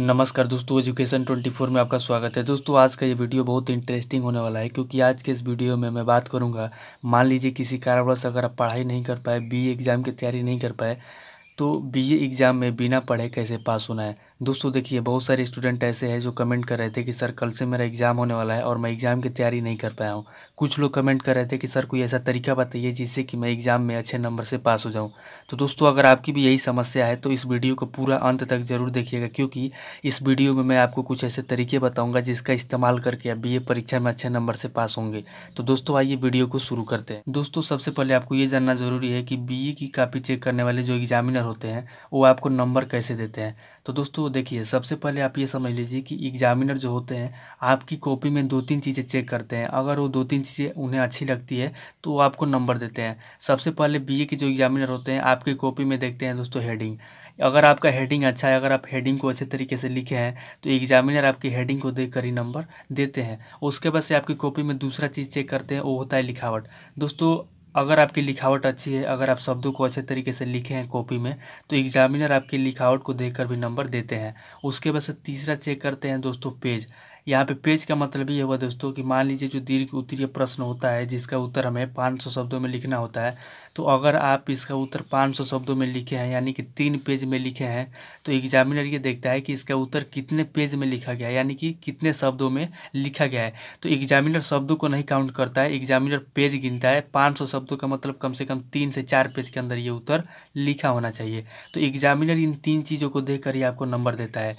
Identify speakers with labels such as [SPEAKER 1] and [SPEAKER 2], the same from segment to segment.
[SPEAKER 1] नमस्कार दोस्तों एजुकेशन 24 में आपका स्वागत है दोस्तों आज का ये वीडियो बहुत इंटरेस्टिंग होने वाला है क्योंकि आज के इस वीडियो में मैं बात करूंगा मान लीजिए किसी कारणवश अगर आप पढ़ाई नहीं कर पाए बीए एग्ज़ाम e की तैयारी नहीं कर पाए तो बीए एग्ज़ाम e में बिना पढ़े कैसे पास होना है दोस्तों देखिए बहुत सारे स्टूडेंट ऐसे हैं जो कमेंट कर रहे थे कि सर कल से मेरा एग्ज़ाम होने वाला है और मैं एग्ज़ाम की तैयारी नहीं कर पाया हूँ कुछ लोग कमेंट कर रहे थे कि सर कोई ऐसा तरीका बताइए जिससे कि मैं एग्ज़ाम में अच्छे नंबर से पास हो जाऊँ तो दोस्तों अगर आपकी भी यही समस्या है तो इस वीडियो को पूरा अंत तक ज़रूर देखिएगा क्योंकि इस वीडियो में मैं आपको कुछ ऐसे तरीके बताऊँगा जिसका इस्तेमाल करके आप बी परीक्षा में अच्छे नंबर से पास होंगे तो दोस्तों आइए वीडियो को शुरू करते हैं दोस्तों सबसे पहले आपको ये जानना ज़रूरी है कि बी की कापी चेक करने वाले जो एग्जामिनर होते हैं वो आपको नंबर कैसे देते हैं तो दोस्तों देखिए सबसे पहले आप ये समझ लीजिए कि एग्जामिनर जो होते हैं आपकी कॉपी में दो तीन चीज़ें चेक करते हैं अगर वो दो तीन चीज़ें उन्हें अच्छी लगती है तो वो आपको नंबर देते हैं सबसे पहले बीए के जो एग्जामिनर होते हैं आपकी कॉपी में देखते हैं दोस्तों हेडिंग अगर आपका हेडिंग अच्छा है अगर आप हेडिंग को अच्छे तरीके से लिखे हैं तो एग्जामिनर आपकी हेडिंग को देख कर ही नंबर देते हैं उसके बाद से आपकी कॉपी में दूसरा चीज़ चेक करते हैं वो होता है लिखावट दोस्तों अगर आपकी लिखावट अच्छी है अगर आप शब्दों को अच्छे तरीके से लिखे हैं कॉपी में तो एग्जामिनर आपकी लिखावट को देखकर भी नंबर देते हैं उसके बाद से तीसरा चेक करते हैं दोस्तों पेज यहाँ पे पेज का मतलब ये होगा दोस्तों कि मान लीजिए जो दीर्घ उत्तरीय प्रश्न होता है जिसका उत्तर हमें 500 शब्दों में लिखना होता है तो अगर आप इसका उत्तर 500 शब्दों में लिखे हैं यानी कि तीन पेज में लिखे हैं तो एग्जामिनर ये देखता है कि इसका उत्तर कितने पेज में लिखा गया है यानी कि कितने शब्दों में लिखा गया है तो एग्जामिनर शब्दों को नहीं काउंट करता है एग्जामिनर पेज गिनता है 500 शब्दों का मतलब कम से कम तीन से चार पेज के अंदर ये उत्तर लिखा होना चाहिए तो एग्जामिनर इन तीन चीज़ों को देख ही आपको नंबर देता है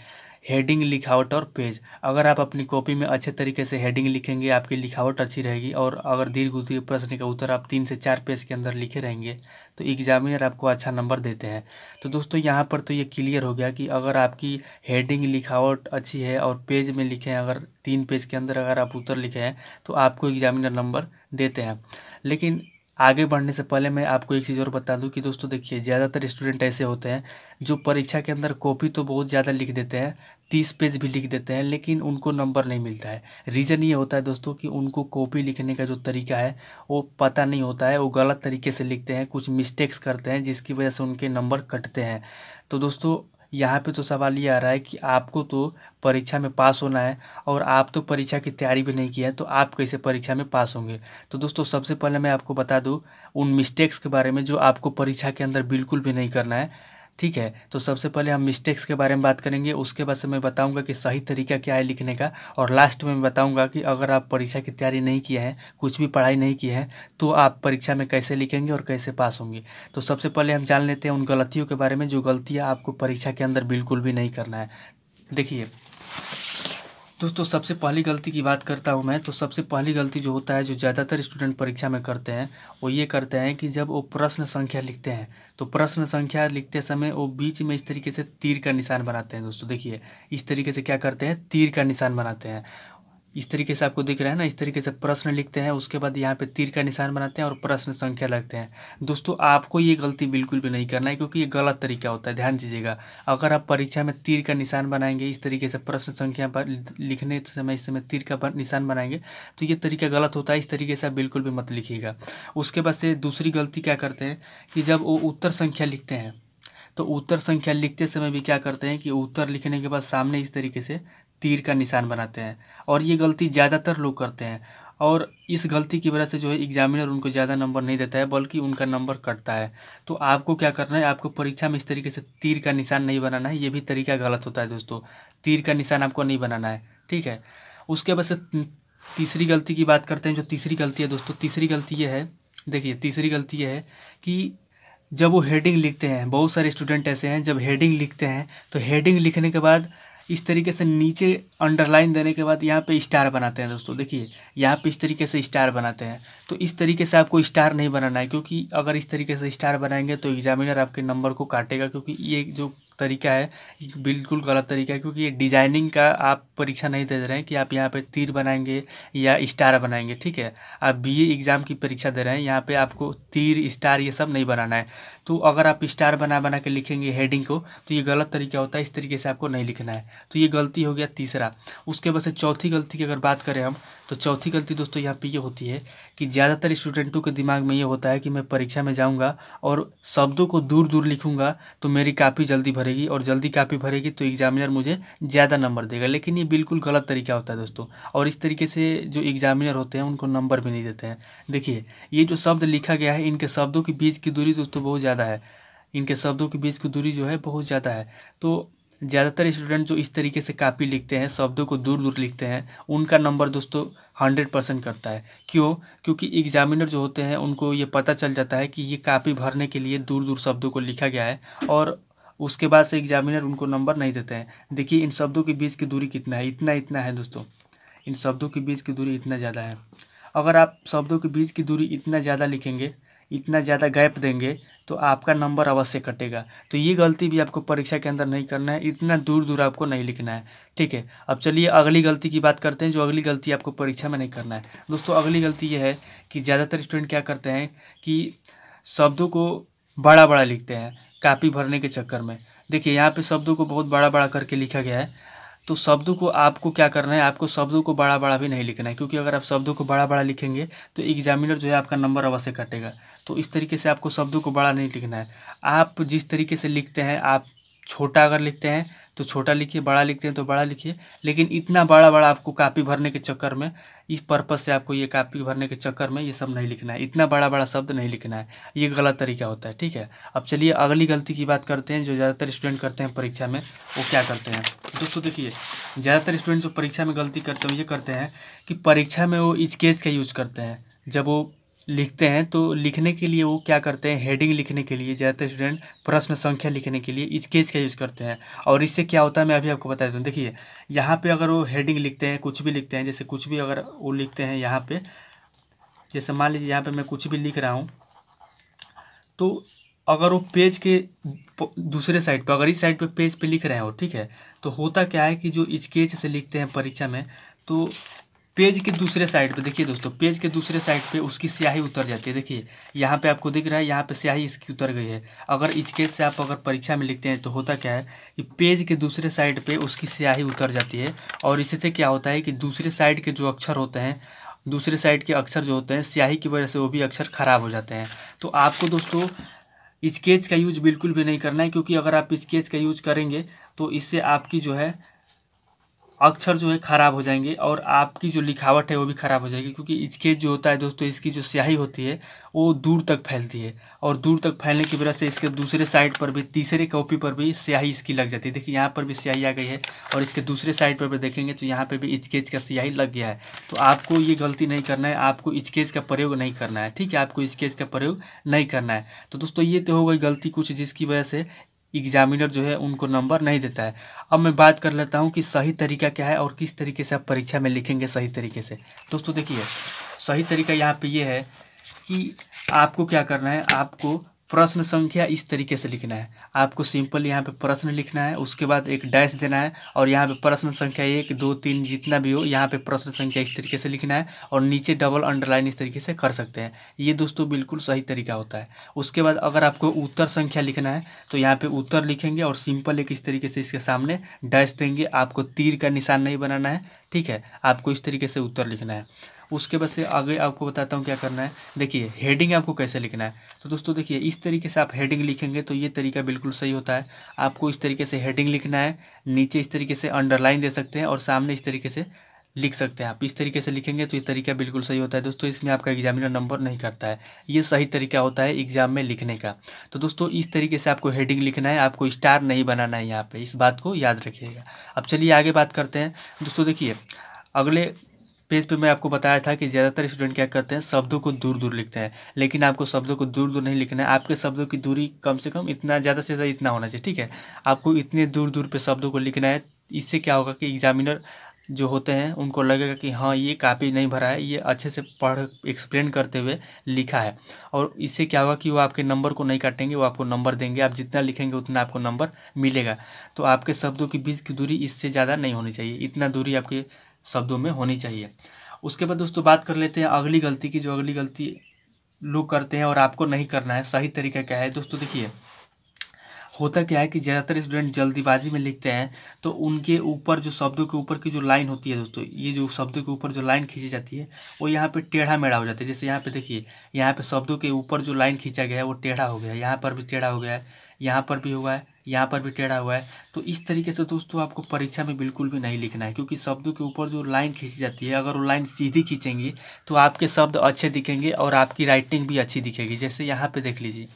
[SPEAKER 1] हेडिंग लिखावट और पेज अगर आप अपनी कॉपी में अच्छे तरीके से हेडिंग लिखेंगे आपकी लिखावट अच्छी रहेगी और अगर दीर्घ उत्तरीय प्रश्न का उत्तर आप तीन से चार पेज के अंदर लिखे रहेंगे तो एग्जामिनर आपको अच्छा नंबर देते हैं तो दोस्तों यहाँ पर तो ये क्लियर हो गया कि अगर आपकी हेडिंग लिखावट अच्छी है और पेज में लिखें अगर तीन पेज के अंदर अगर आप उत्तर लिखे हैं तो आपको एग्जामिनर नंबर देते हैं लेकिन आगे बढ़ने से पहले मैं आपको एक चीज़ और बता दूं कि दोस्तों देखिए ज़्यादातर स्टूडेंट ऐसे होते हैं जो परीक्षा के अंदर कॉपी तो बहुत ज़्यादा लिख देते हैं तीस पेज भी लिख देते हैं लेकिन उनको नंबर नहीं मिलता है रीज़न ये होता है दोस्तों कि उनको कॉपी लिखने का जो तरीका है वो पता नहीं होता है वो गलत तरीके से लिखते हैं कुछ मिस्टेक्स करते हैं जिसकी वजह से उनके नंबर कटते हैं तो दोस्तों यहाँ पे तो सवाल ये आ रहा है कि आपको तो परीक्षा में पास होना है और आप तो परीक्षा की तैयारी भी नहीं किया है तो आप कैसे परीक्षा में पास होंगे तो दोस्तों सबसे पहले मैं आपको बता दूँ उन मिस्टेक्स के बारे में जो आपको परीक्षा के अंदर बिल्कुल भी नहीं करना है ठीक है तो सबसे पहले हम मिस्टेक्स के बारे में बात करेंगे उसके बाद से मैं बताऊंगा कि सही तरीका क्या है लिखने का और लास्ट में मैं बताऊंगा कि अगर आप परीक्षा की तैयारी नहीं किए हैं कुछ भी पढ़ाई नहीं किए हैं तो आप परीक्षा में कैसे लिखेंगे और कैसे पास होंगे तो सबसे पहले हम जान लेते हैं उन गलतियों के बारे में जो गलतियाँ आपको परीक्षा के अंदर बिल्कुल भी नहीं करना है देखिए दोस्तों सबसे पहली गलती की बात करता हूँ मैं तो सबसे पहली गलती जो होता है जो ज़्यादातर स्टूडेंट परीक्षा में करते हैं वो ये करते हैं कि जब वो प्रश्न संख्या लिखते हैं तो प्रश्न संख्या लिखते समय वो बीच में इस तरीके से तीर का निशान बनाते हैं दोस्तों देखिए इस तरीके से क्या करते हैं तीर का निशान बनाते हैं इस तरीके से आपको दिख रहा है ना इस तरीके से प्रश्न लिखते हैं उसके बाद यहाँ पे तीर का निशान बनाते हैं और प्रश्न संख्या लगते हैं दोस्तों आपको ये गलती बिल्कुल भी नहीं करना है क्योंकि ये गलत तरीका होता है ध्यान दीजिएगा अगर आप परीक्षा में तीर का निशान बनाएंगे इस तरीके से प्रश्न संख्या पर लिखने समय इस समय तीर का निशान बनाएंगे तो ये तरीका गलत होता है इस तरीके से आप बिल्कुल भी मत लिखिएगा उसके बाद से दूसरी गलती क्या करते हैं कि जब वो उत्तर संख्या लिखते हैं तो उत्तर संख्या लिखते समय भी क्या करते हैं कि उत्तर लिखने के बाद सामने इस तरीके से तीर का निशान बनाते हैं और ये गलती ज़्यादातर लोग करते हैं और इस गलती की वजह से जो है एग्जामिनर उनको ज़्यादा नंबर नहीं देता है बल्कि उनका नंबर कटता है तो आपको क्या करना है आपको परीक्षा में इस तरीके से तीर का निशान नहीं बनाना है ये भी तरीका गलत होता है दोस्तों तीर का निशान आपको नहीं बनाना है ठीक है उसके बाद से तीसरी गलती की बात करते हैं जो तीसरी गलती है दोस्तों तीसरी गलती ये है देखिए तीसरी गलती ये है कि जब वो हेडिंग लिखते हैं बहुत सारे स्टूडेंट ऐसे हैं जब हेडिंग लिखते हैं तो हेडिंग लिखने के बाद इस तरीके से नीचे अंडरलाइन देने के बाद यहाँ पे स्टार बनाते हैं दोस्तों देखिए यहाँ पे इस तरीके से स्टार बनाते हैं तो इस तरीके से आपको स्टार नहीं बनाना है क्योंकि अगर इस तरीके से स्टार बनाएंगे तो एग्जामिनर आपके नंबर को काटेगा क्योंकि ये जो तरीका है बिल्कुल गलत तरीका है क्योंकि ये डिजाइनिंग का आप परीक्षा नहीं दे रहे हैं कि आप यहाँ पे तीर बनाएंगे या स्टार बनाएंगे ठीक है आप बीए एग्ज़ाम की परीक्षा दे रहे हैं यहाँ पे आपको तीर स्टार ये सब नहीं बनाना है तो अगर आप स्टार बना बना के लिखेंगे हेडिंग को तो ये गलत तरीका होता है इस तरीके से आपको नहीं लिखना है तो ये गलती हो गया तीसरा उसके बाद से चौथी गलती की अगर बात करें हम तो चौथी गलती दोस्तों यहाँ पे ये होती है कि ज़्यादातर स्टूडेंटों के दिमाग में ये होता है कि मैं परीक्षा में जाऊँगा और शब्दों को दूर दूर लिखूँगा तो मेरी कापी जल्दी भरेगी और जल्दी कापी भरेगी तो एग्जामिनर मुझे ज़्यादा नंबर देगा लेकिन ये बिल्कुल गलत तरीका होता है दोस्तों और इस तरीके से जो एग्जामिनर होते हैं उनको नंबर भी नहीं देते हैं देखिए ये जो शब्द लिखा गया है इनके शब्दों के बीच की दूरी दोस्तों बहुत ज़्यादा है इनके शब्दों के बीच की दूरी जो है बहुत ज़्यादा है तो ज़्यादातर स्टूडेंट जो इस तरीके से कापी लिखते हैं शब्दों को दूर दूर लिखते हैं उनका नंबर दोस्तों हंड्रेड परसेंट करता है क्यों क्योंकि एग्जामिनर जो होते हैं उनको ये पता चल जाता है कि ये कापी भरने के लिए दूर दूर शब्दों को लिखा गया है और उसके बाद से एग्जामिनर उनको नंबर नहीं देते हैं देखिए इन शब्दों के बीच की दूरी कितना है इतना इतना है दोस्तों इन शब्दों के बीच की दूरी इतना ज़्यादा है अगर आप शब्दों के बीच की दूरी इतना ज़्यादा लिखेंगे इतना ज़्यादा गैप देंगे तो आपका नंबर अवश्य कटेगा तो ये गलती भी आपको परीक्षा के अंदर नहीं करना है इतना दूर दूर आपको नहीं लिखना है ठीक है अब चलिए अगली गलती की बात करते हैं जो अगली गलती आपको परीक्षा में नहीं करना है दोस्तों अगली गलती ये है कि ज़्यादातर स्टूडेंट क्या करते हैं कि शब्दों को बड़ा बड़ा लिखते हैं कापी भरने के चक्कर में देखिए यहाँ पर शब्दों को बहुत बड़ा बड़ा करके लिखा गया है तो शब्दों को आपको क्या करना है आपको शब्दों को बड़ा बड़ा भी नहीं लिखना है क्योंकि अगर आप शब्दों को बड़ा बड़ा लिखेंगे तो एग्जामिनर जो है आपका नंबर अवश्य कटेगा तो इस तरीके से आपको शब्दों को बड़ा नहीं लिखना है आप जिस तरीके से लिखते हैं आप छोटा अगर लिखते हैं तो छोटा लिखिए बड़ा लिखते हैं तो बड़ा लिखिए लेकिन इतना बड़ा बड़ा आपको कापी भरने के चक्कर में इस पर्पज़ से आपको ये कापी भरने के चक्कर में ये सब नहीं लिखना है इतना बड़ा बड़ा शब्द नहीं लिखना है ये गलत तरीका होता है ठीक है अब चलिए अगली गलती की बात करते हैं जो ज़्यादातर स्टूडेंट करते हैं परीक्षा में वो क्या करते हैं दोस्तों देखिए ज़्यादातर स्टूडेंट जो परीक्षा में गलती करते हैं ये करते हैं कि परीक्षा में वो इच का यूज़ करते हैं जब वो लिखते हैं तो लिखने के लिए वो क्या करते हैं हेडिंग लिखने के लिए ज़्यादातर स्टूडेंट प्रश्न संख्या लिखने के लिए स्केच का यूज़ करते हैं और इससे क्या होता है मैं अभी आपको बता देता हूँ देखिए यहाँ पे अगर वो हेडिंग लिखते हैं कुछ भी लिखते हैं जैसे कुछ भी अगर वो लिखते हैं यहाँ पर जैसे मान लीजिए यहाँ पर मैं कुछ भी लिख रहा हूँ तो अगर वो पेज के दूसरे साइड पर अगर इस साइड पर पेज पर लिख रहे हो ठीक है तो होता क्या है कि जो स्केच से लिखते हैं परीक्षा में तो पेज के दूसरे साइड पे देखिए दोस्तों पेज के दूसरे साइड पे उसकी स्याही उतर जाती है देखिए यहाँ पे आपको दिख रहा है यहाँ पे स्याही इसकी उतर गई है अगर इस केस से आप अगर परीक्षा में लिखते हैं तो होता क्या है कि पेज के दूसरे साइड पे उसकी स्याही उतर जाती है और इससे क्या होता है कि दूसरे साइड के जो अक्षर होते हैं दूसरे साइड के अक्षर जो होते हैं स्याही की वजह से वो भी अक्षर ख़राब हो जाते हैं तो आपको दोस्तों स्केच का यूज बिल्कुल भी नहीं करना है क्योंकि अगर आप स्केच का यूज करेंगे तो इससे आपकी जो है अक्षर जो है ख़राब हो जाएंगे और आपकी जो लिखावट है वो भी ख़राब हो जाएगी क्योंकि इसके जो होता है दोस्तों इसकी जो स्याही होती है वो दूर तक फैलती है और दूर तक फैलने की वजह से इसके दूसरे साइड पर भी तीसरे कॉपी पर भी स्याही इसकी लग जाती है देखिए यहाँ पर भी स्याही आ गई है और इसके दूसरे साइड पर भी देखेंगे तो यहाँ पर भी स्केच का स्याही लग गया है तो आपको ये गलती नहीं करना है आपको स्केच का प्रयोग नहीं करना है ठीक है आपको स्केच का प्रयोग नहीं करना है तो दोस्तों ये तो हो गई गलती कुछ जिसकी वजह से एग्जामिनर जो है उनको नंबर नहीं देता है अब मैं बात कर लेता हूँ कि सही तरीका क्या है और किस तरीके से आप परीक्षा में लिखेंगे सही तरीके से दोस्तों देखिए सही तरीका यहाँ पे ये यह है कि आपको क्या करना है आपको प्रश्न संख्या इस तरीके से लिखना है आपको सिंपल यहाँ पे प्रश्न लिखना है उसके बाद एक डैश देना है और यहाँ पे प्रश्न संख्या एक दो तीन जितना भी हो यहाँ पे प्रश्न संख्या इस तरीके से लिखना है और नीचे डबल अंडरलाइन इस तरीके से कर सकते हैं ये दोस्तों बिल्कुल सही तरीका होता है उसके बाद अगर आपको उत्तर संख्या लिखना है तो यहाँ पर उत्तर लिखेंगे और सिंपल एक इस तरीके से इसके सामने डैश देंगे आपको तीर का निशान नहीं बनाना है ठीक है आपको इस तरीके से उत्तर लिखना है उसके बाद से आगे आपको बताता हूँ क्या करना है देखिए हेडिंग आपको कैसे लिखना है तो दोस्तों देखिए इस तरीके से आप हेडिंग लिखेंगे तो ये तरीका बिल्कुल सही होता है आपको इस तरीके से हेडिंग लिखना है नीचे इस तरीके से अंडरलाइन दे सकते हैं और सामने इस तरीके से लिख सकते हैं आप इस तरीके से लिखेंगे तो ये तरीका बिल्कुल सही होता है दोस्तों इसमें आपका एग्जामिनर नंबर नहीं करता है ये सही तरीका होता है एग्जाम में लिखने का तो दोस्तों इस तरीके से आपको हेडिंग लिखना है आपको स्टार नहीं बनाना है यहाँ पे इस बात को याद रखिएगा अब चलिए आगे बात करते हैं दोस्तों देखिए अगले पेज पे मैं आपको बताया था कि ज़्यादातर स्टूडेंट क्या करते हैं शब्दों को दूर दूर लिखते हैं लेकिन आपको शब्दों को दूर दूर नहीं लिखना है आपके शब्दों की दूरी कम से कम इतना ज़्यादा से ज़्यादा इतना होना चाहिए ठीक है आपको इतने दूर दूर पर शब्दों को लिखना है इससे क्या होगा कि एग्जामिनर जो होते हैं उनको लगेगा कि हाँ ये कापी नहीं भरा है ये अच्छे से पढ़ एक्सप्लेन करते हुए लिखा है और इससे क्या होगा कि वो आपके नंबर को नहीं काटेंगे वो आपको नंबर देंगे आप जितना लिखेंगे उतना आपको नंबर मिलेगा तो आपके शब्दों के बीच की दूरी इससे ज़्यादा नहीं होनी चाहिए इतना दूरी आपके शब्दों में होनी चाहिए उसके बाद दोस्तों बात कर लेते हैं अगली गलती की जो अगली गलती लोग करते हैं और आपको नहीं करना है सही तरीका क्या है दोस्तों देखिए होता क्या है कि ज़्यादातर स्टूडेंट जल्दीबाजी में लिखते हैं तो उनके ऊपर जो शब्दों के ऊपर की जो लाइन होती है दोस्तों ये जो शब्दों के ऊपर जो लाइन खींची जाती है वो यहाँ पे टेढ़ा मेढ़ा हो जाता है जैसे यहाँ पे देखिए यहाँ पे शब्दों के ऊपर जो लाइन खींचा गया है वो टेढ़ा हो गया है यहाँ पर भी टेढ़ा हो गया है यहाँ पर भी हुआ है यहाँ पर भी टेढ़ा हुआ है तो इस तरीके से दोस्तों आपको परीक्षा में बिल्कुल भी नहीं लिखना है क्योंकि शब्दों के ऊपर जो लाइन खींची जाती है अगर वो लाइन सीधी खींचेंगे तो आपके शब्द अच्छे दिखेंगे और आपकी राइटिंग भी अच्छी दिखेगी जैसे यहाँ पर देख लीजिए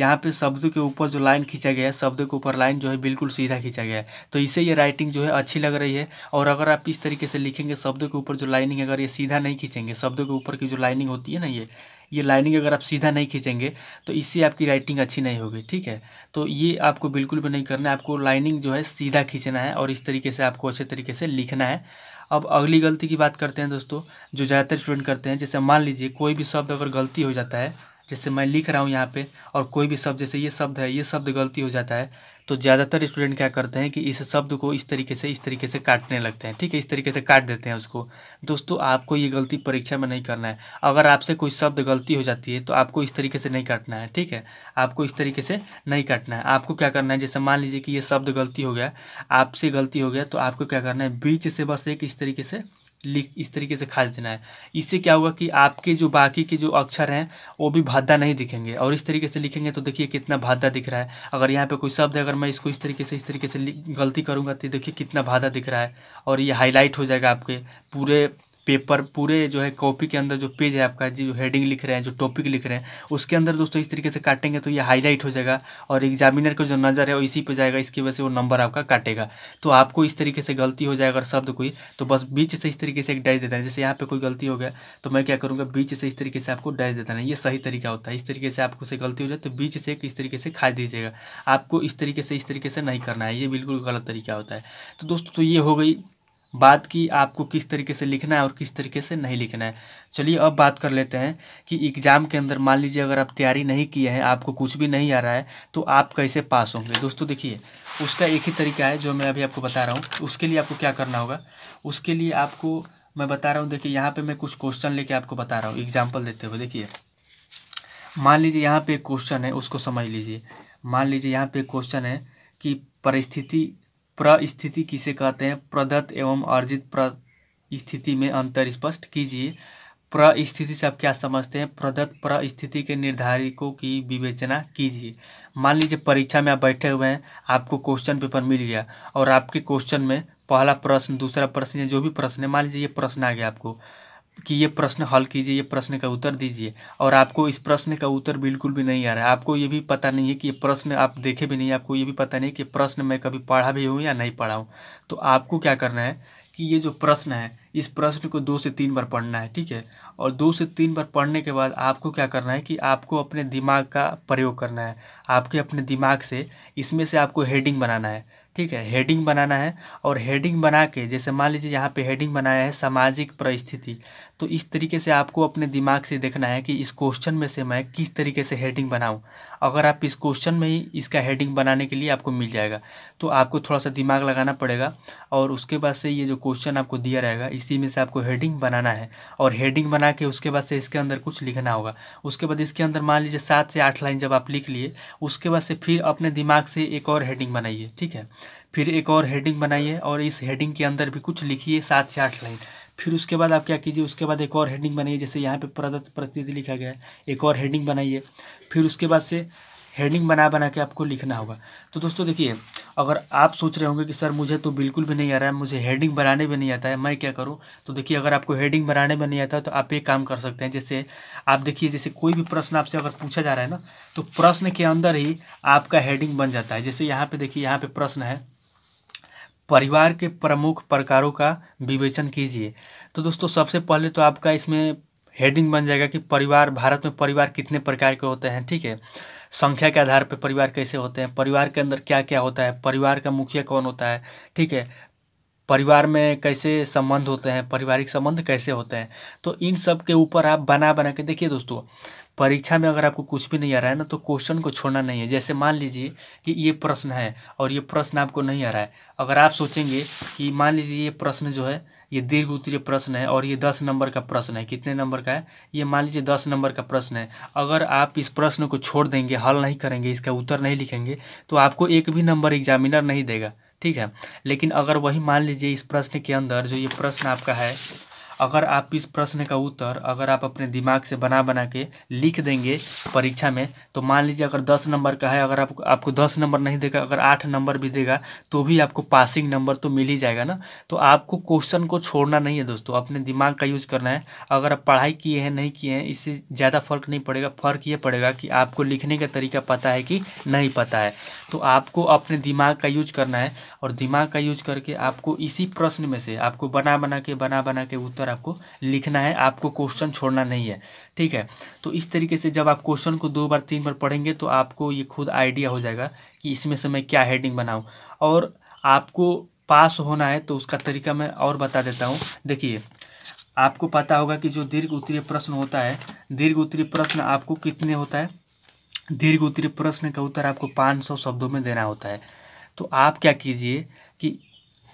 [SPEAKER 1] यहाँ पे शब्द के ऊपर जो लाइन खींचा गया है शब्द के ऊपर लाइन जो है बिल्कुल सीधा खींचा गया है तो इसे ये राइटिंग जो है अच्छी लग रही है और अगर आप इस तरीके से लिखेंगे शब्द के ऊपर जो लाइनिंग अगर ये सीधा नहीं खींचेंगे शब्द के ऊपर की जो लाइनिंग होती है ना ये ये लाइनिंग अगर आप सीधा नहीं खींचेंगे तो इससे आपकी राइटिंग अच्छी नहीं होगी ठीक है तो ये आपको बिल्कुल भी नहीं करना है आपको लाइनिंग जो है सीधा खींचना है और इस तरीके से आपको अच्छे तरीके से लिखना है अब अगली गलती की बात करते हैं दोस्तों जो ज़्यादातर स्टूडेंट करते हैं जैसे मान लीजिए कोई भी शब्द अगर गलती हो जाता है जैसे मैं लिख रहा हूँ यहाँ पे और कोई भी शब्द जैसे ये शब्द है ये शब्द गलती हो जाता है तो ज़्यादातर स्टूडेंट क्या करते हैं कि इस शब्द को इस तरीके से इस तरीके से काटने लगते हैं ठीक है इस तरीके से काट देते हैं उसको दोस्तों आपको ये गलती परीक्षा में नहीं करना है अगर आपसे कोई शब्द गलती हो जाती है तो आपको इस तरीके से नहीं काटना है ठीक है आपको इस तरीके से नहीं काटना है आपको क्या करना है जैसे मान लीजिए कि ये शब्द गलती हो गया आपसे गलती हो गया तो आपको क्या करना है बीच से बस एक इस तरीके से लिख इस तरीके से खास देना है इससे क्या होगा कि आपके जो बाकी के जो अक्षर हैं वो भी भादा नहीं दिखेंगे और इस तरीके से लिखेंगे तो देखिए कितना भादा दिख रहा है अगर यहाँ पे कोई शब्द है अगर मैं इसको इस तरीके से इस तरीके से गलती करूँगा तो देखिए कितना भादा दिख रहा है और ये हाईलाइट हो जाएगा आपके पूरे पेपर पूरे जो है कॉपी के अंदर जो पेज है आपका जो हेडिंग लिख रहे हैं जो टॉपिक लिख रहे हैं उसके अंदर दोस्तों इस तरीके से काटेंगे तो ये हाईलाइट हो जाएगा और एग्जामिनर का जो नज़र है वो इसी पे जाएगा इसकी वजह से वो नंबर आपका काटेगा तो आपको इस तरीके से गलती हो जाएगा अगर शब्द कोई तो बस बीच से इस तरीके से एक डैश देता है जैसे यहाँ पर कोई गलती हो गया तो मैं क्या करूँगा बीच से इस तरीके से आपको डैश देता है ये सही तरीका होता है इस तरीके से आपको से गलती हो जाए तो बीच से इस तरीके से खा दीजिएगा आपको इस तरीके से इस तरीके से नहीं करना है ये बिल्कुल गलत तरीका होता है तो दोस्तों तो ये हो गई बात की आपको किस तरीके से लिखना है और किस तरीके से नहीं लिखना है चलिए अब बात कर लेते हैं कि एग्ज़ाम के अंदर मान लीजिए अगर आप तैयारी नहीं किए हैं आपको कुछ भी नहीं आ रहा है तो आप कैसे पास होंगे दोस्तों देखिए उसका एक ही तरीका है जो मैं अभी आपको बता रहा हूँ उसके लिए आपको क्या करना होगा उसके लिए आपको मैं बता रहा हूँ देखिए यहाँ पर मैं कुछ क्वेश्चन लेके आपको बता रहा हूँ एग्जाम्पल देते हुए देखिए मान लीजिए यहाँ पे एक क्वेश्चन है उसको समझ लीजिए मान लीजिए यहाँ पे एक क्वेश्चन है कि परिस्थिति प्रस्थिति किसे कहते हैं प्रदत्त एवं अर्जित प्रस्थिति में अंतर स्पष्ट कीजिए प्रस्थिति से आप क्या समझते हैं प्रदत्त स्थिति के निर्धारकों की विवेचना कीजिए मान लीजिए परीक्षा में आप बैठे हुए हैं आपको क्वेश्चन पेपर मिल गया और आपके क्वेश्चन में पहला प्रश्न दूसरा प्रश्न या जो भी प्रश्न है मान लीजिए ये प्रश्न आ गया आपको कि ये प्रश्न हल कीजिए ये प्रश्न का उत्तर दीजिए और आपको इस प्रश्न का उत्तर बिल्कुल भी नहीं आ रहा है आपको ये भी पता नहीं है कि ये प्रश्न आप देखे भी नहीं आपको ये भी पता नहीं कि प्रश्न मैं कभी पढ़ा भी हूँ या नहीं पढ़ा हूँ तो आपको क्या करना है कि ये जो प्रश्न है इस प्रश्न को दो से तीन बार पढ़ना है ठीक है और दो से तीन बार पढ़ने के बाद आपको क्या करना है कि आपको अपने दिमाग का प्रयोग करना है आपके अपने दिमाग से इसमें से आपको हेडिंग बनाना है ठीक है हेडिंग बनाना है और हेडिंग बना के जैसे मान लीजिए यहाँ पे हेडिंग बनाया है सामाजिक परिस्थिति तो इस तरीके से आपको अपने दिमाग से देखना है कि इस क्वेश्चन में से मैं किस तरीके से हेडिंग बनाऊं अगर आप इस क्वेश्चन में ही इसका हेडिंग बनाने के लिए आपको मिल जाएगा तो आपको थोड़ा सा दिमाग लगाना पड़ेगा और उसके बाद से ये जो क्वेश्चन आपको दिया रहेगा इसी में से आपको हेडिंग बनाना है और हेडिंग बना के उसके बाद से इसके अंदर कुछ लिखना होगा उसके बाद इसके अंदर मान लीजिए सात से आठ लाइन जब आप लिख लिए उसके बाद से फिर अपने दिमाग से एक और हेडिंग बनाइए ठीक है फिर एक और हेडिंग बनाइए और इस हेडिंग के अंदर भी कुछ लिखिए सात से आठ लाइन फिर उसके बाद आप क्या कीजिए उसके बाद एक और हेडिंग बनाइए जैसे यहाँ पे प्रदत्त प्रतिनिधि लिखा गया है एक और हेडिंग बनाइए फिर उसके बाद से हेडिंग बना बना के आपको लिखना होगा तो दोस्तों देखिए अगर आप सोच रहे होंगे कि सर मुझे तो बिल्कुल भी नहीं आ रहा है मुझे हेडिंग बनाने में नहीं आता है मैं क्या करूं तो देखिए अगर आपको हेडिंग बनाने में नहीं आता तो आप एक काम कर सकते हैं जैसे आप देखिए जैसे कोई भी प्रश्न आपसे अगर पूछा जा रहा है ना तो प्रश्न के अंदर ही आपका हेडिंग बन जाता है जैसे यहाँ पर देखिए यहाँ पर प्रश्न है परिवार के प्रमुख प्रकारों का विवेचन कीजिए तो दोस्तों सबसे पहले तो आपका इसमें हेडिंग बन जाएगा कि परिवार भारत में परिवार कितने प्रकार के होते हैं ठीक है संख्या के आधार पर परिवार कैसे होते हैं परिवार के अंदर क्या क्या होता है परिवार का मुखिया कौन होता है ठीक है परिवार में कैसे संबंध होते हैं पारिवारिक संबंध कैसे होते हैं तो इन सब के ऊपर आप बना बना के देखिए दोस्तों परीक्षा में अगर आपको कुछ भी नहीं आ रहा है ना तो क्वेश्चन को छोड़ना नहीं है जैसे मान लीजिए कि ये प्रश्न है और ये प्रश्न आपको नहीं आ रहा है अगर आप सोचेंगे कि मान लीजिए ये प्रश्न जो है ये दीर्घ उत्तरीय प्रश्न है और ये दस नंबर का प्रश्न है कितने नंबर का है ये मान लीजिए दस नंबर का प्रश्न है अगर आप इस प्रश्न को छोड़ देंगे हल नहीं करेंगे इसका उत्तर नहीं लिखेंगे तो आपको एक भी नंबर एग्जामिनर नहीं देगा ठीक है लेकिन अगर वही मान लीजिए इस प्रश्न के अंदर जो ये प्रश्न आपका है अगर आप इस प्रश्न का उत्तर अगर आप अपने दिमाग से बना बना के लिख देंगे परीक्षा में तो मान लीजिए अगर दस नंबर का है अगर आप, आपको दस नंबर नहीं देगा अगर आठ नंबर भी देगा तो भी आपको पासिंग नंबर तो मिल ही जाएगा ना तो आपको क्वेश्चन को छोड़ना नहीं है दोस्तों अपने दिमाग का यूज़ करना है अगर आप पढ़ाई किए हैं नहीं किए हैं इससे ज़्यादा फर्क नहीं पड़ेगा फ़र्क ये पड़ेगा कि आपको लिखने का तरीका पता है कि नहीं पता है तो आपको अपने दिमाग का यूज करना है और दिमाग का यूज करके आपको इसी प्रश्न में से आपको बना बना के बना बना के उत्तर आपको लिखना है आपको क्वेश्चन छोड़ना नहीं है ठीक है तो इस तरीके से जब आप क्वेश्चन को दो बार तीन बार पढ़ेंगे तो आपको ये खुद आइडिया हो जाएगा कि इसमें से मैं क्या हेडिंग बनाऊँ और आपको पास होना है तो उसका तरीका मैं और बता देता हूँ देखिए आपको पता होगा कि जो दीर्घ उत्तरीय प्रश्न होता है दीर्घ उत्तरीय प्रश्न आपको कितने होता है दीर्घ उत्तरीय प्रश्न का उत्तर आपको 500 शब्दों में देना होता है तो आप क्या कीजिए कि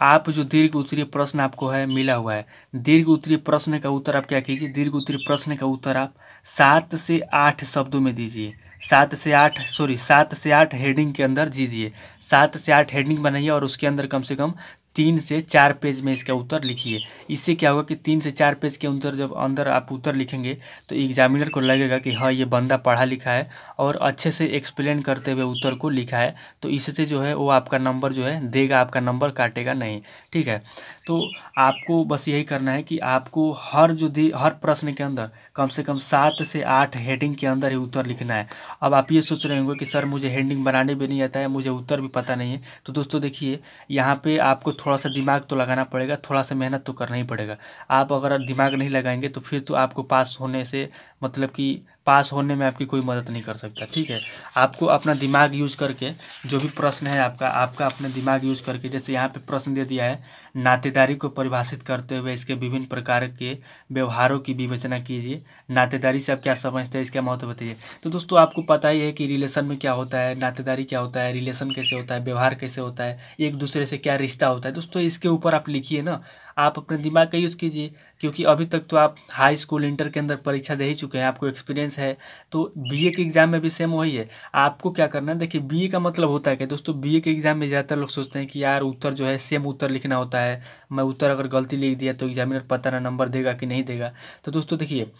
[SPEAKER 1] आप जो दीर्घ उत्तरीय प्रश्न आपको है मिला हुआ है दीर्घ उत्तरीय प्रश्न का उत्तर आप क्या कीजिए दीर्घ उत्तरीय प्रश्न का उत्तर आप सात से आठ शब्दों में दीजिए सात से आठ सॉरी सात से आठ हेडिंग के अंदर दीजिए सात से आठ हेडिंग बनाइए और उसके अंदर कम से कम तीन से चार पेज में इसका उत्तर लिखिए इससे क्या होगा कि तीन से चार पेज के अंदर जब अंदर आप उत्तर लिखेंगे तो एग्जामिनर को लगेगा कि हाँ ये बंदा पढ़ा लिखा है और अच्छे से एक्सप्लेन करते हुए उत्तर को लिखा है तो इससे जो है वो आपका नंबर जो है देगा आपका नंबर काटेगा नहीं ठीक है तो आपको बस यही करना है कि आपको हर जो दे हर प्रश्न के अंदर कम से कम सात से आठ हेडिंग के अंदर ही उत्तर लिखना है अब आप ये सोच रहे होंगे कि सर मुझे हेडिंग बनाने भी नहीं आता है मुझे उत्तर भी पता नहीं है तो दोस्तों देखिए यहाँ पर आपको थोड़ा सा दिमाग तो लगाना पड़ेगा थोड़ा सा मेहनत तो करना ही पड़ेगा आप अगर दिमाग नहीं लगाएंगे तो फिर तो आपको पास होने से मतलब कि पास होने में आपकी कोई मदद नहीं कर सकता ठीक है आपको अपना दिमाग यूज़ करके जो भी प्रश्न है आपका आपका अपना दिमाग यूज़ करके जैसे यहाँ पे प्रश्न दे दिया है नातेदारी को परिभाषित करते हुए इसके विभिन्न प्रकार के व्यवहारों की विवेचना कीजिए नातेदारी से आप क्या समझते हैं इसका महत्व बताइए तो दोस्तों आपको पता ही है कि रिलेशन में क्या होता है नातेदारी क्या होता है रिलेशन कैसे होता है व्यवहार कैसे होता है एक दूसरे से क्या रिश्ता होता है दोस्तों इसके ऊपर आप लिखिए ना आप अपने दिमाग का यूज़ कीजिए क्योंकि अभी तक तो आप हाई स्कूल इंटर के अंदर परीक्षा दे ही चुके हैं आपको एक्सपीरियंस है तो बीए के एग्ज़ाम में भी सेम वही है आपको क्या करना है देखिए बीए का मतलब होता है कि दोस्तों बीए के एग्ज़ाम में ज़्यादातर लोग सोचते हैं कि यार उत्तर जो है सेम उत्तर लिखना होता है मैं उत्तर अगर गलती लिख दिया तो एग्जामिनर पता ना नंबर देगा कि नहीं देगा तो दोस्तों देखिए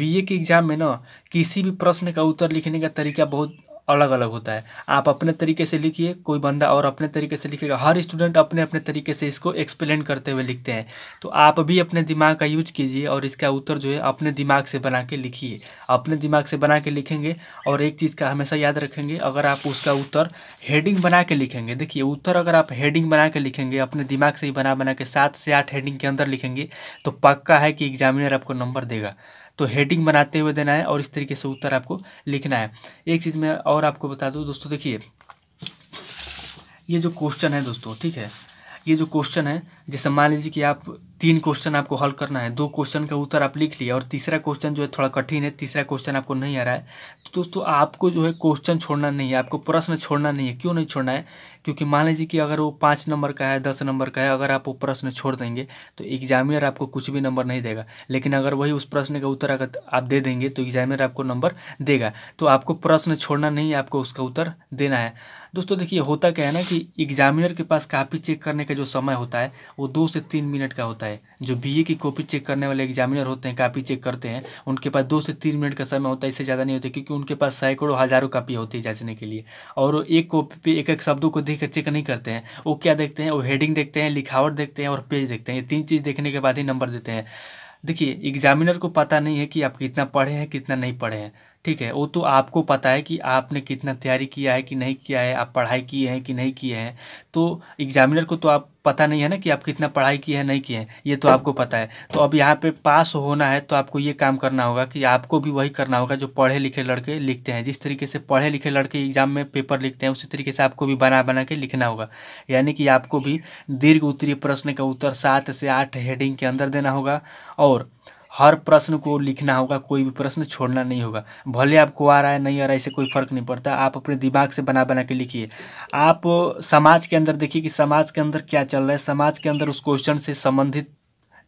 [SPEAKER 1] बीए के एग्ज़ाम में ना किसी भी प्रश्न का उत्तर लिखने का तरीका बहुत अलग अलग होता है आप अपने तरीके से लिखिए कोई बंदा और अपने तरीके से लिखेगा हर स्टूडेंट अपने अपने तरीके से इसको एक्सप्लेन करते हुए लिखते हैं तो आप भी अपने दिमाग का यूज कीजिए और इसका उत्तर जो है अपने दिमाग से बना के लिखिए अपने दिमाग से बना के लिखेंगे और एक चीज़ का हमेशा याद रखेंगे अगर आप उसका उत्तर हेडिंग बना के लिखेंगे देखिए उत्तर अगर आप हेडिंग बना के लिखेंगे अपने दिमाग से ही बना बना के सात से आठ हेडिंग के अंदर लिखेंगे तो पक्का है कि एग्जामिनर आपको नंबर देगा तो हेडिंग बनाते हुए देना है और इस तरीके से उत्तर आपको लिखना है एक चीज़ मैं और आपको बता दूँ दोस्तों देखिए ये जो क्वेश्चन है दोस्तों ठीक है ये जो क्वेश्चन है जैसे मान लीजिए कि आप तीन क्वेश्चन आपको हल करना है दो क्वेश्चन का उत्तर आप लिख लिए और तीसरा क्वेश्चन जो है थोड़ा कठिन है तीसरा क्वेश्चन आपको नहीं आ रहा है तो दोस्तों आपको जो है क्वेश्चन छोड़ना नहीं है आपको प्रश्न छोड़ना नहीं है क्यों नहीं छोड़ना है क्योंकि मान लीजिए कि अगर वो पाँच नंबर का है दस नंबर का है अगर आप वो प्रश्न छोड़ देंगे तो एग्जामिनर आपको कुछ भी नंबर नहीं देगा लेकिन अगर वही उस प्रश्न का उत्तर अगर आप दे देंगे तो एग्जामिनर आपको नंबर देगा तो आपको प्रश्न छोड़ना नहीं है आपको उसका उत्तर देना है दोस्तों देखिए होता क्या है ना कि एग्जामिनर के पास कापी चेक करने का जो समय होता है वो दो से तीन मिनट का होता है है जो बीए की कॉपी चेक करने वाले एग्जामिनर होते हैं कापी चेक करते हैं उनके पास दो से तीन मिनट का समय होता है इससे ज़्यादा नहीं होता क्योंकि उनके पास सैकड़ों हज़ारों कापी होती है जाँचने के लिए और एक कॉपी पर एक एक शब्दों को देख चेक नहीं करते हैं वो क्या देखते हैं वो हेडिंग देखते हैं लिखावट देखते हैं और पेज देखते हैं ये तीन चीज़ देखने के बाद ही नंबर देते हैं देखिए एग्जामिनर को पता नहीं है कि आप कितना पढ़े हैं कितना नहीं पढ़े हैं ठीक है वो तो आपको पता है कि आपने कितना तैयारी किया है कि नहीं किया है आप पढ़ाई किए हैं कि नहीं किए हैं तो एग्जामिनर को तो आप पता नहीं है ना कि आप कितना पढ़ाई किए हैं नहीं किए हैं ये तो आपको पता है तो अब यहाँ पे पास होना है तो आपको ये काम करना होगा कि आपको भी वही करना होगा जो पढ़े लिखे लड़के लिखते हैं जिस तरीके से पढ़े लिखे लड़के एग्जाम में पेपर लिखते हैं उसी तरीके से आपको भी बना बना के लिखना होगा यानी कि आपको भी दीर्घ उत्तरीय प्रश्न का उत्तर सात से आठ हेडिंग के अंदर देना होगा और हर प्रश्न को लिखना होगा कोई भी प्रश्न छोड़ना नहीं होगा भले आपको आ रहा है नहीं आ रहा है इससे कोई फ़र्क नहीं पड़ता आप अपने दिमाग से बना बना के लिखिए आप समाज के अंदर देखिए कि समाज के अंदर क्या चल रहा है समाज के अंदर उस क्वेश्चन से संबंधित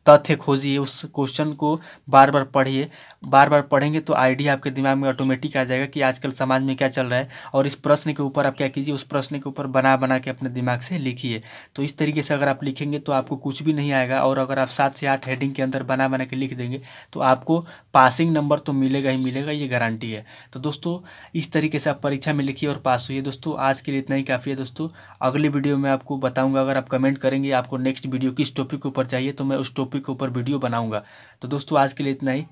[SPEAKER 1] तथ्य खोजिए उस क्वेश्चन को बार बार पढ़िए बार बार पढ़ेंगे तो आइडिया आपके दिमाग में ऑटोमेटिक आ जाएगा कि आजकल समाज में क्या चल रहा है और इस प्रश्न के ऊपर आप क्या कीजिए उस प्रश्न के ऊपर बना बना के अपने दिमाग से लिखिए तो इस तरीके से अगर आप लिखेंगे तो आपको कुछ भी नहीं आएगा और अगर आप सात से आठ हेडिंग के अंदर बना बना के लिख देंगे तो आपको पासिंग नंबर तो मिलेगा ही मिलेगा ये गारंटी है तो दोस्तों इस तरीके से आप परीक्षा में लिखिए और पास हुई दोस्तों आज के लिए इतना ही काफ़ी है दोस्तों अगले वीडियो में आपको बताऊँगा अगर आप कमेंट करेंगे आपको नेक्स्ट वीडियो किस टॉपिक के ऊपर चाहिए तो मैं उस टॉपिक टॉपिक के ऊपर वीडियो बनाऊंगा तो दोस्तों आज के लिए इतना ही